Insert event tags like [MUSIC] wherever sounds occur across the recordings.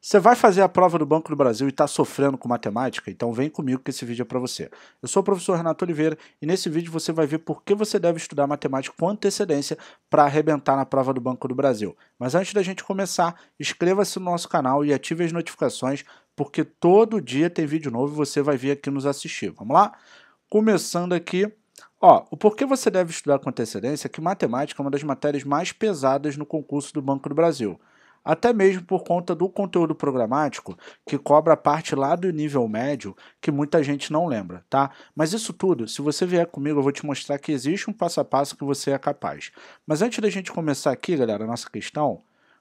Você vai fazer a prova do Banco do Brasil e está sofrendo com matemática? Então vem comigo que esse vídeo é para você. Eu sou o professor Renato Oliveira e nesse vídeo você vai ver por que você deve estudar matemática com antecedência para arrebentar na prova do Banco do Brasil. Mas antes da gente começar, inscreva-se no nosso canal e ative as notificações porque todo dia tem vídeo novo e você vai vir aqui nos assistir. Vamos lá? Começando aqui, Ó, o porquê você deve estudar com antecedência é que matemática é uma das matérias mais pesadas no concurso do Banco do Brasil até mesmo por conta do conteúdo programático, que cobra a parte lá do nível médio, que muita gente não lembra, tá? Mas isso tudo, se você vier comigo, eu vou te mostrar que existe um passo a passo que você é capaz. Mas antes da gente começar aqui, galera, a nossa questão,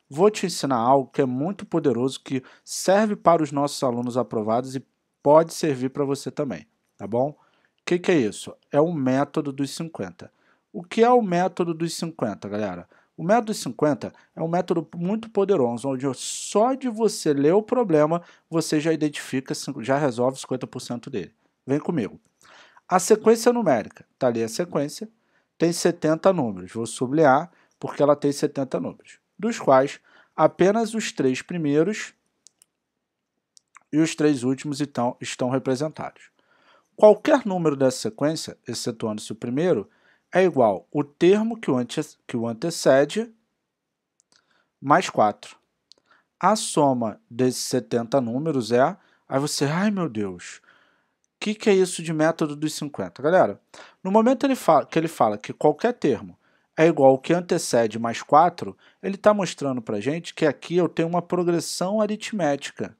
vou te ensinar algo que é muito poderoso, que serve para os nossos alunos aprovados e pode servir para você também, tá bom? O que, que é isso? É o método dos 50. O que é o método dos 50, galera? O método 50 é um método muito poderoso, onde só de você ler o problema, você já identifica, já resolve 50% dele. Vem comigo. A sequência numérica, tá ali a sequência, tem 70 números. Vou sublinhar porque ela tem 70 números, dos quais apenas os três primeiros e os três últimos então, estão representados. Qualquer número dessa sequência, excetuando-se o primeiro, é igual o termo que o, ante, que o antecede mais 4. A soma desses 70 números é. Aí você, ai meu Deus, o que, que é isso de método dos 50? Galera, no momento ele fala, que ele fala que qualquer termo é igual ao que antecede mais 4, ele está mostrando para gente que aqui eu tenho uma progressão aritmética.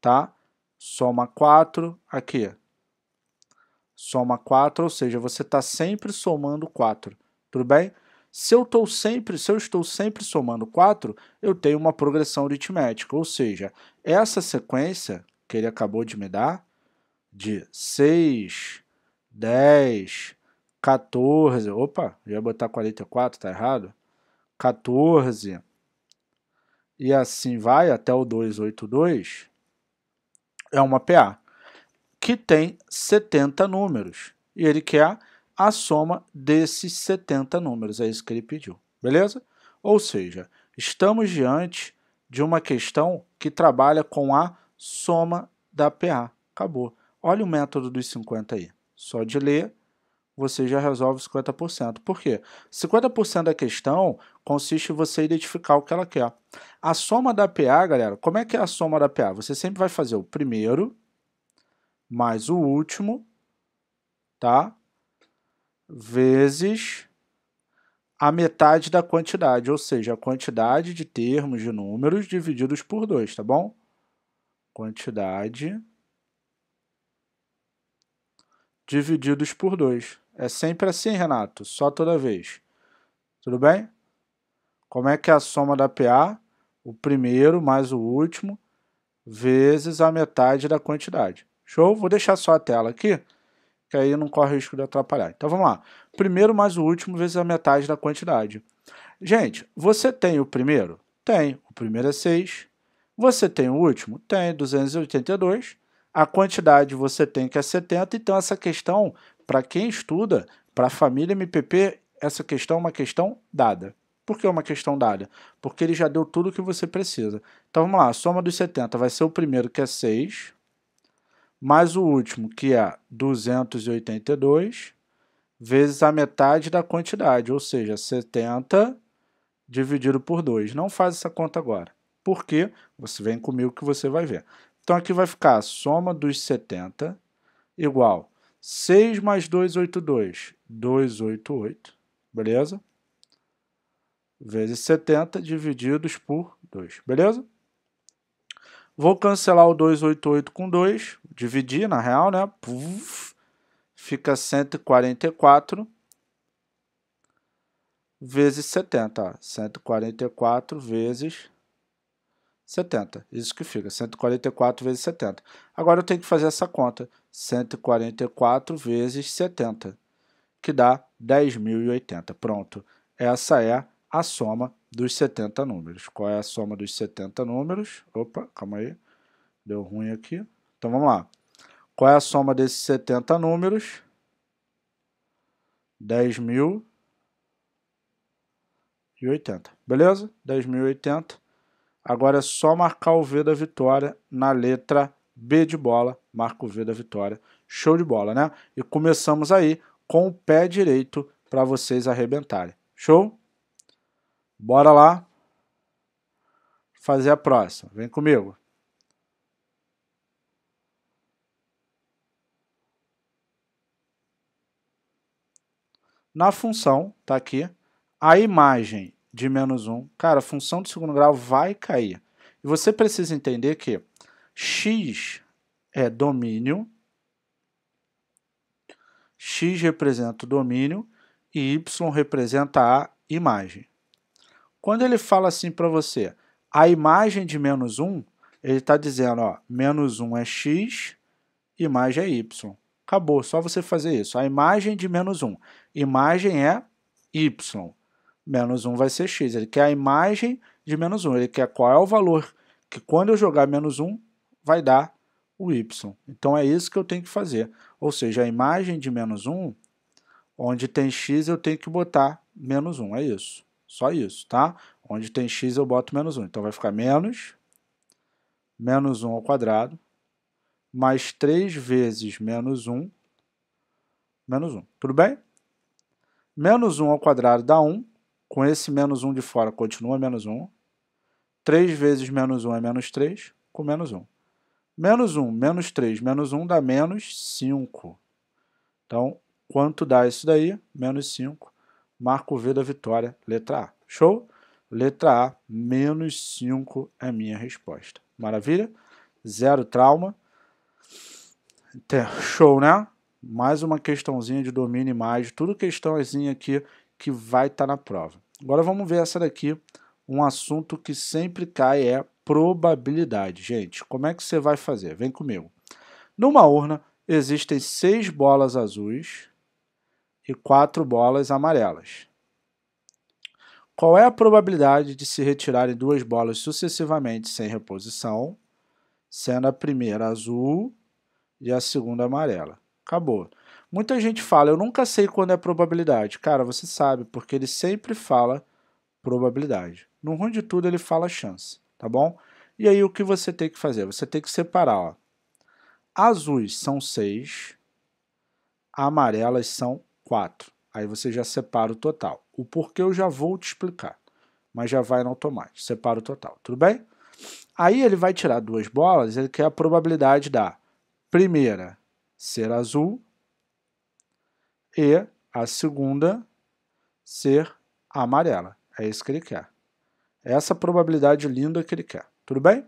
Tá? Soma 4, aqui, soma 4, ou seja, você está sempre somando 4, tudo bem? Se eu, tô sempre, se eu estou sempre somando 4, eu tenho uma progressão aritmética, ou seja, essa sequência que ele acabou de me dar, de 6, 10, 14, opa, já ia botar 44, tá errado? 14, e assim vai até o 282, é uma PA que tem 70 números. E ele quer a soma desses 70 números. É isso que ele pediu, beleza? Ou seja, estamos diante de uma questão que trabalha com a soma da PA. Acabou. Olha o método dos 50 aí. Só de ler, você já resolve 50%. Por quê? 50% da questão consiste em você identificar o que ela quer. A soma da PA, galera, como é que é a soma da PA? Você sempre vai fazer o primeiro mais o último, tá? Vezes a metade da quantidade, ou seja, a quantidade de termos de números divididos por 2, tá bom? Quantidade divididos por 2. É sempre assim, Renato, só toda vez. Tudo bem? Como é que é a soma da PA? O primeiro mais o último vezes a metade da quantidade. Show? Vou deixar só a tela aqui, que aí não corre risco de atrapalhar. Então vamos lá. Primeiro mais o último vezes é a metade da quantidade. Gente, você tem o primeiro? Tem. O primeiro é 6. Você tem o último? Tem, 282. A quantidade você tem que é 70. Então essa questão, para quem estuda, para a família MPP, essa questão é uma questão dada. Por que é uma questão dada? Porque ele já deu tudo o que você precisa. Então vamos lá, a soma dos 70 vai ser o primeiro que é 6 mais o último, que é 282 vezes a metade da quantidade, ou seja, 70 dividido por 2. Não faz essa conta agora. Por quê? Você vem comigo que você vai ver. Então aqui vai ficar a soma dos 70 igual 6 mais 282, 288, beleza? Vezes 70 divididos por 2, beleza? Vou cancelar o 288 com 2, dividir na real, né? Puf, fica 144 vezes 70, 144 vezes 70. Isso que fica, 144 vezes 70. Agora eu tenho que fazer essa conta, 144 vezes 70, que dá 10.080. Pronto, essa é a soma dos 70 números. Qual é a soma dos 70 números? Opa, calma aí, deu ruim aqui. Então vamos lá. Qual é a soma desses 70 números? 10.080. Beleza? 10.080. Agora é só marcar o V da vitória na letra B de bola. Marca o V da vitória. Show de bola, né? E começamos aí com o pé direito para vocês arrebentarem. Show? Bora lá fazer a próxima. Vem comigo. na função, tá aqui, a imagem de menos 1, cara, a função de segundo grau vai cair. E você precisa entender que x é domínio, x representa o domínio e y representa a imagem. Quando ele fala assim para você, a imagem de menos 1, ele está dizendo, ó, menos 1 é x, imagem é y. Acabou, só você fazer isso. A imagem de menos 1. Imagem é y. Menos 1 vai ser x. Ele quer a imagem de menos 1. Ele quer qual é o valor que quando eu jogar menos 1 vai dar o y. Então é isso que eu tenho que fazer. Ou seja, a imagem de menos 1, onde tem x eu tenho que botar menos 1. É isso. Só isso, tá? Onde tem x eu boto menos 1. Então vai ficar menos menos 1 ao quadrado mais 3 vezes menos 1, menos 1, tudo bem? Menos 1 ao quadrado dá 1, com esse menos 1 de fora continua menos 1. 3 vezes menos 1 é menos 3, com menos 1. Menos 1, menos 3, menos 1 dá menos 5. Então, quanto dá isso daí? Menos 5. Marco V da vitória, letra A. Show? Letra A, menos 5 é minha resposta. Maravilha? Zero trauma. Show, né? Mais uma questãozinha de domínio imagem, tudo questãozinha aqui que vai estar tá na prova. Agora vamos ver essa daqui. Um assunto que sempre cai é probabilidade. Gente, como é que você vai fazer? Vem comigo. Numa urna existem seis bolas azuis e quatro bolas amarelas. Qual é a probabilidade de se retirarem duas bolas sucessivamente sem reposição, sendo a primeira azul e a segunda amarela. Acabou. Muita gente fala, eu nunca sei quando é probabilidade. Cara, você sabe, porque ele sempre fala probabilidade. No ruim de tudo, ele fala chance, tá bom? E aí, o que você tem que fazer? Você tem que separar, ó. Azuis são 6, amarelas são 4. Aí você já separa o total. O porquê eu já vou te explicar, mas já vai no automático. Separa o total, tudo bem? Aí ele vai tirar duas bolas, ele quer a probabilidade da primeira ser azul e a segunda ser amarela. É isso que ele quer. Essa probabilidade linda que ele quer. Tudo bem?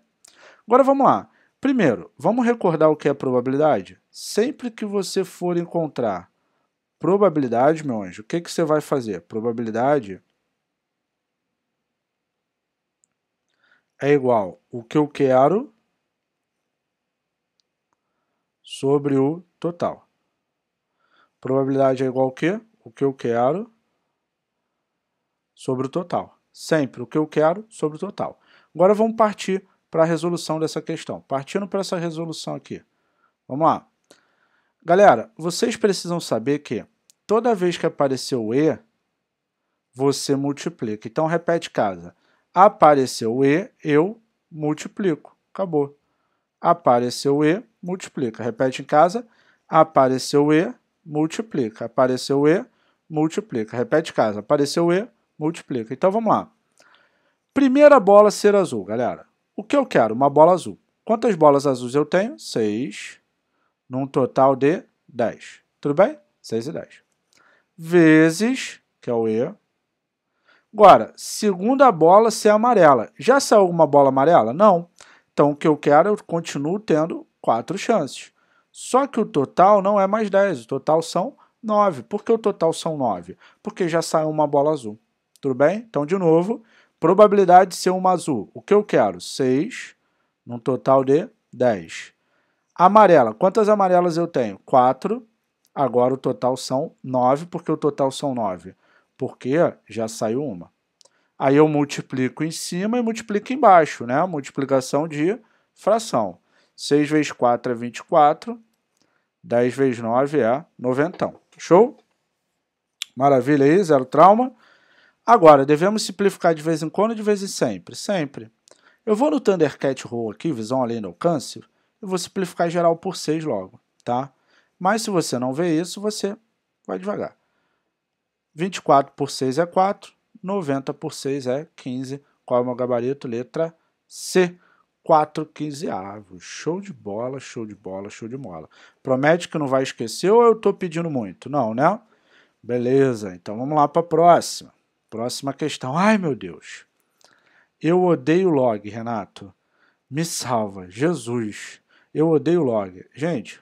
Agora vamos lá. Primeiro, vamos recordar o que é probabilidade? Sempre que você for encontrar probabilidade, meu anjo, o que, que você vai fazer? Probabilidade é igual o que eu quero sobre o total. Probabilidade é igual ao quê? O que eu quero sobre o total. Sempre o que eu quero sobre o total. Agora vamos partir para a resolução dessa questão. Partindo para essa resolução aqui. Vamos lá. Galera, vocês precisam saber que toda vez que apareceu o E, você multiplica. Então repete casa. Apareceu o E, eu multiplico. Acabou apareceu E, multiplica. Repete em casa, apareceu E, multiplica. Apareceu E, multiplica. Repete em casa, apareceu E, multiplica. Então vamos lá. Primeira bola ser azul, galera. O que eu quero? Uma bola azul. Quantas bolas azuis eu tenho? 6, num total de 10. Tudo bem? 6 e 10. Vezes, que é o E. Agora, segunda bola ser amarela. Já saiu alguma bola amarela? Não. Então, o que eu quero, eu continuo tendo quatro chances. Só que o total não é mais 10, o total são 9. Por que o total são 9? Porque já saiu uma bola azul. Tudo bem? Então, de novo, probabilidade de ser uma azul. O que eu quero? 6, num total de 10. Amarela. Quantas amarelas eu tenho? 4. Agora o total são 9. Por que o total são 9? Porque já saiu uma. Aí eu multiplico em cima e multiplico embaixo, né? Multiplicação de fração. 6 vezes 4 é 24, 10 vezes 9 é 90. Show? Maravilha aí, zero trauma. Agora, devemos simplificar de vez em quando de vez em sempre? Sempre. Eu vou no Thundercat Row aqui, visão além do alcance, eu vou simplificar geral por 6 logo, tá? Mas se você não vê isso, você vai devagar. 24 por 6 é 4, 90 por 6 é 15. Qual é o meu gabarito? Letra C. 4 quinzeavos. Show de bola, show de bola, show de mola. Promete que não vai esquecer ou eu estou pedindo muito? Não, né? Beleza, então vamos lá para a próxima. Próxima questão. Ai, meu Deus. Eu odeio log, Renato. Me salva, Jesus. Eu odeio log. Gente,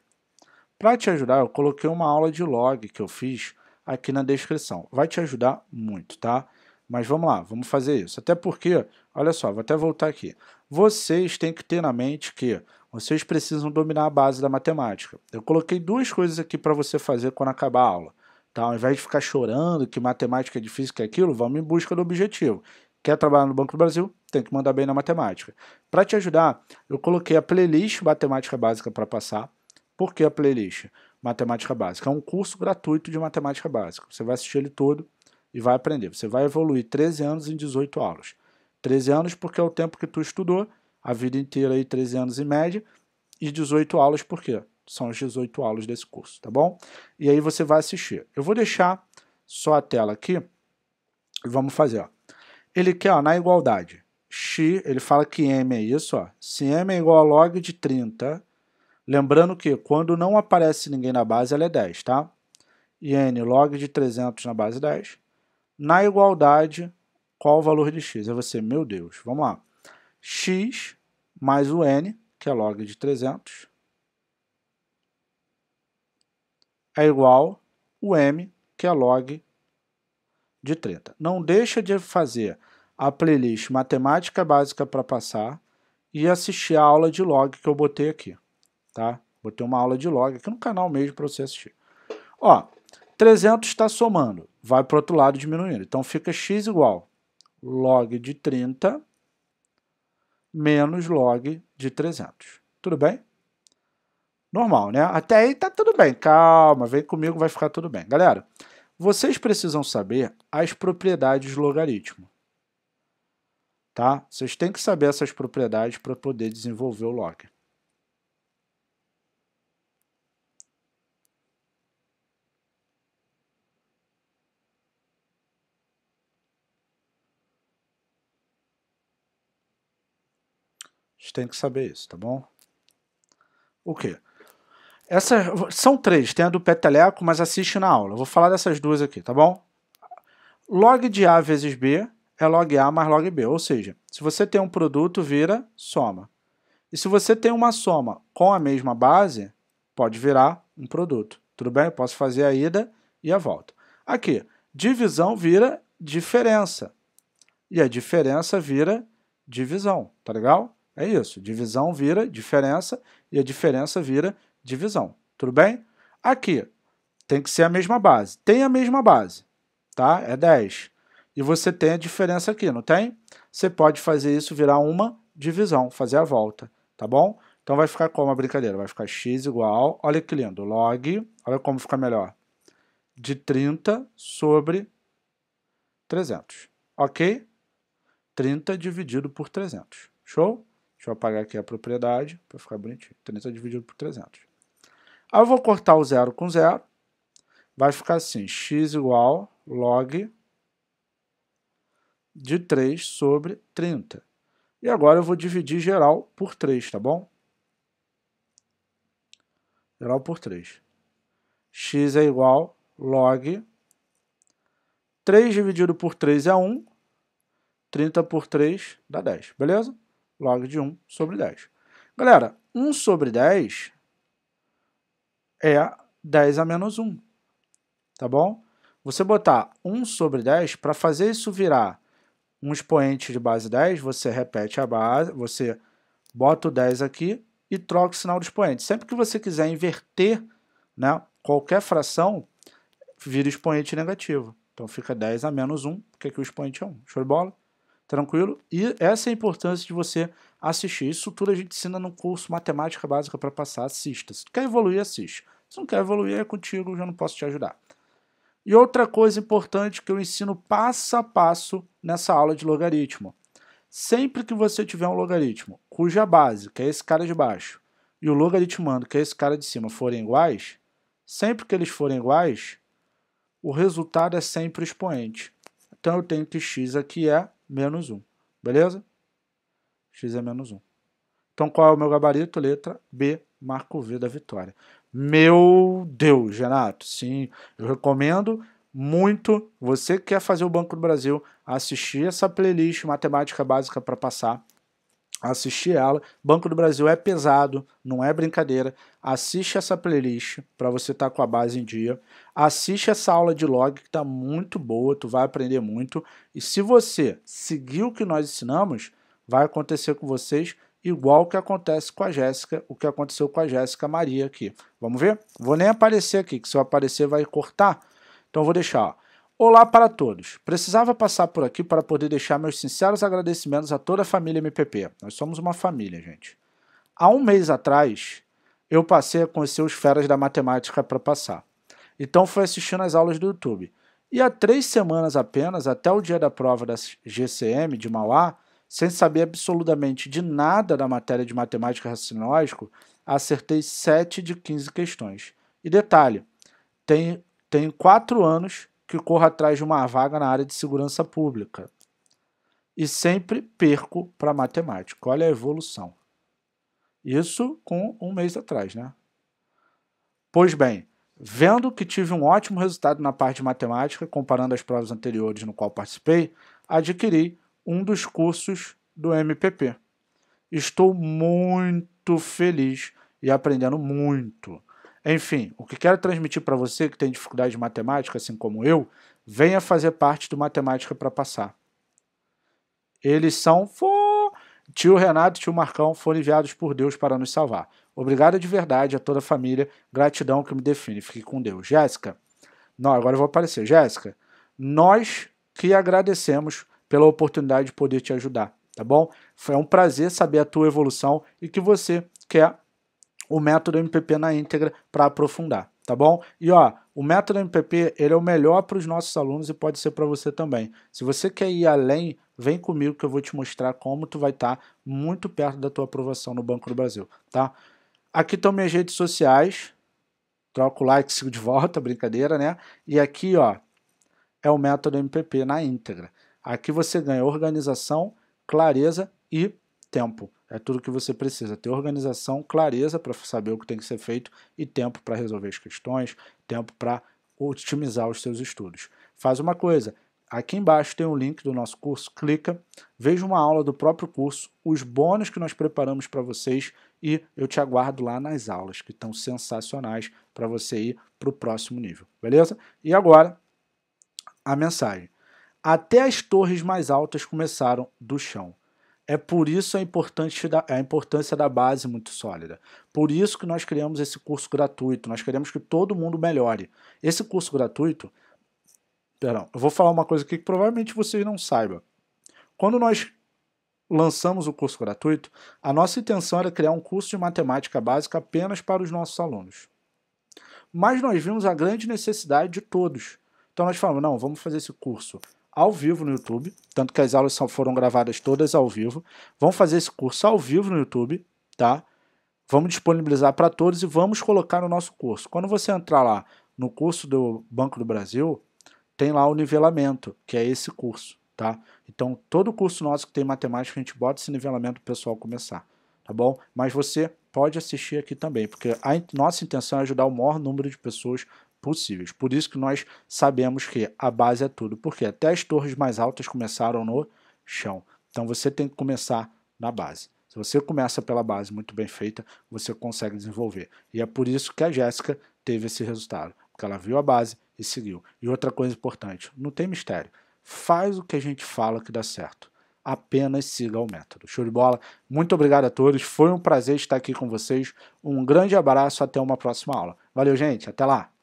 para te ajudar, eu coloquei uma aula de log que eu fiz aqui na descrição. Vai te ajudar muito, tá? Mas vamos lá, vamos fazer isso. Até porque, olha só, vou até voltar aqui. Vocês têm que ter na mente que vocês precisam dominar a base da matemática. Eu coloquei duas coisas aqui para você fazer quando acabar a aula. Tá? Ao invés de ficar chorando que matemática é difícil, que é aquilo, vamos em busca do objetivo. Quer trabalhar no Banco do Brasil? Tem que mandar bem na matemática. Para te ajudar, eu coloquei a playlist Matemática Básica para passar. Por que a playlist Matemática Básica? É um curso gratuito de matemática básica. Você vai assistir ele todo e vai aprender. Você vai evoluir 13 anos em 18 aulas. 13 anos porque é o tempo que tu estudou, a vida inteira aí 13 anos em média, e 18 aulas porque são as 18 aulas desse curso, tá bom? E aí você vai assistir. Eu vou deixar só a tela aqui e vamos fazer, ó. Ele quer, ó, na igualdade, x, ele fala que m é isso, ó. Se m é igual a log de 30, lembrando que quando não aparece ninguém na base, ela é 10, tá? E n log de 300 na base 10 na igualdade, qual o valor de x? É você, meu Deus, vamos lá. x mais o n, que é log de 300, é igual o m, que é log de 30. Não deixa de fazer a playlist Matemática Básica para passar e assistir a aula de log que eu botei aqui, tá? Botei uma aula de log aqui no canal mesmo para você assistir. Ó, 300 está somando vai para o outro lado diminuindo. Então fica x igual log de 30 menos log de 300. Tudo bem? Normal, né? Até aí tá tudo bem. Calma, vem comigo, vai ficar tudo bem. Galera, vocês precisam saber as propriedades do logaritmo. Tá? Vocês têm que saber essas propriedades para poder desenvolver o log. tem que saber isso, tá bom? O quê? Essas são três, tem a do peteleco, mas assiste na aula. Eu vou falar dessas duas aqui, tá bom? Log de A vezes B é log A mais log B, ou seja, se você tem um produto, vira soma. E se você tem uma soma com a mesma base, pode virar um produto. Tudo bem? Eu posso fazer a ida e a volta. Aqui, divisão vira diferença. E a diferença vira divisão, tá legal? É isso. Divisão vira diferença e a diferença vira divisão. Tudo bem? Aqui tem que ser a mesma base. Tem a mesma base, tá? É 10. E você tem a diferença aqui, não tem? Você pode fazer isso virar uma divisão, fazer a volta, tá bom? Então vai ficar como a brincadeira? Vai ficar x igual, olha que lindo, log, olha como fica melhor, de 30 sobre 300, ok? 30 dividido por 300, show? Deixa eu apagar aqui a propriedade para ficar bonitinho. 30 dividido por 300. Aí eu vou cortar o zero com zero. Vai ficar assim, x igual log de 3 sobre 30. E agora eu vou dividir geral por 3, tá bom? Geral por 3. x é igual log 3 dividido por 3 é 1, 30 por 3 dá 10, beleza? log de 1 sobre 10. Galera, 1 sobre 10 é 10 a menos 1, tá bom? Você botar 1 sobre 10, para fazer isso virar um expoente de base 10, você repete a base, você bota o 10 aqui e troca o sinal do expoente. Sempre que você quiser inverter né, qualquer fração, vira expoente negativo. Então fica 10 a menos 1, porque aqui o expoente é 1. Show de bola? Tranquilo? E essa é a importância de você assistir. Isso tudo a gente ensina no curso Matemática Básica para passar, assista. Se quer evoluir, assiste. Se não quer evoluir, é contigo, já não posso te ajudar. E outra coisa importante que eu ensino passo a passo nessa aula de logaritmo. Sempre que você tiver um logaritmo cuja base, que é esse cara de baixo, e o logaritmando, que é esse cara de cima, forem iguais, sempre que eles forem iguais, o resultado é sempre o expoente. Então eu tenho que x aqui é menos 1. Beleza? x é menos 1. Então qual é o meu gabarito? Letra B, marco V da vitória. Meu Deus, Renato, sim, eu recomendo muito você que quer fazer o Banco do Brasil assistir essa playlist Matemática Básica para Passar assistir ela. Banco do Brasil é pesado, não é brincadeira. Assiste essa playlist para você estar tá com a base em dia. Assiste essa aula de log que está muito boa, tu vai aprender muito. E se você seguir o que nós ensinamos, vai acontecer com vocês igual o que acontece com a Jéssica, o que aconteceu com a Jéssica Maria aqui. Vamos ver? Vou nem aparecer aqui, que se eu aparecer vai cortar. Então vou deixar, ó. Olá para todos. Precisava passar por aqui para poder deixar meus sinceros agradecimentos a toda a família MPP. Nós somos uma família, gente. Há um mês atrás, eu passei a conhecer os feras da matemática para passar. Então fui assistindo as aulas do YouTube. E há três semanas apenas, até o dia da prova da GCM de Mauá, sem saber absolutamente de nada da matéria de matemática raciocínio acertei 7 de 15 questões. E detalhe, tem, tem quatro anos que corra atrás de uma vaga na área de segurança pública. E sempre perco para matemática. Olha a evolução. Isso com um mês atrás, né? Pois bem, vendo que tive um ótimo resultado na parte de matemática, comparando as provas anteriores no qual participei, adquiri um dos cursos do MPP. Estou muito feliz e aprendendo muito. Enfim, o que quero transmitir para você que tem dificuldade de matemática, assim como eu, venha fazer parte do Matemática para Passar. Eles são. Tio Renato e tio Marcão foram enviados por Deus para nos salvar. Obrigado de verdade a toda a família. Gratidão que me define. Fique com Deus. Jéssica. Não, agora eu vou aparecer. Jéssica, nós que agradecemos pela oportunidade de poder te ajudar, tá bom? Foi um prazer saber a tua evolução e que você quer o método MPP na íntegra para aprofundar, tá bom? E ó, o método MPP ele é o melhor para os nossos alunos e pode ser para você também. Se você quer ir além, vem comigo que eu vou te mostrar como tu vai estar tá muito perto da tua aprovação no Banco do Brasil, tá? Aqui estão minhas redes sociais, troco o like, [LAUGHS] sigo de volta, brincadeira, né? E aqui, ó, é o método MPP na íntegra. Aqui você ganha organização, clareza e tempo é tudo que você precisa. Ter organização, clareza para saber o que tem que ser feito e tempo para resolver as questões, tempo para otimizar os seus estudos. Faz uma coisa, aqui embaixo tem um link do nosso curso, clica, veja uma aula do próprio curso, os bônus que nós preparamos para vocês e eu te aguardo lá nas aulas, que estão sensacionais para você ir para o próximo nível, beleza? E agora, a mensagem. Até as torres mais altas começaram do chão é por isso a importância, da, a importância da base muito sólida. Por isso que nós criamos esse curso gratuito. Nós queremos que todo mundo melhore. Esse curso gratuito. Perdão, eu vou falar uma coisa aqui que provavelmente vocês não saibam. Quando nós lançamos o curso gratuito, a nossa intenção era criar um curso de matemática básica apenas para os nossos alunos. Mas nós vimos a grande necessidade de todos. Então nós falamos: não, vamos fazer esse curso ao vivo no YouTube, tanto que as aulas são, foram gravadas todas ao vivo. Vamos fazer esse curso ao vivo no YouTube, tá? Vamos disponibilizar para todos e vamos colocar no nosso curso. Quando você entrar lá no curso do Banco do Brasil, tem lá o nivelamento, que é esse curso, tá? Então, todo curso nosso que tem matemática, a gente bota esse nivelamento para o pessoal começar, tá bom? Mas você pode assistir aqui também, porque a nossa intenção é ajudar o maior número de pessoas possíveis. Por isso que nós sabemos que a base é tudo, porque até as torres mais altas começaram no chão. Então você tem que começar na base. Se você começa pela base muito bem feita, você consegue desenvolver. E é por isso que a Jéssica teve esse resultado, porque ela viu a base e seguiu. E outra coisa importante, não tem mistério. Faz o que a gente fala que dá certo. Apenas siga o método. Show de bola. Muito obrigado a todos. Foi um prazer estar aqui com vocês. Um grande abraço. Até uma próxima aula. Valeu, gente. Até lá.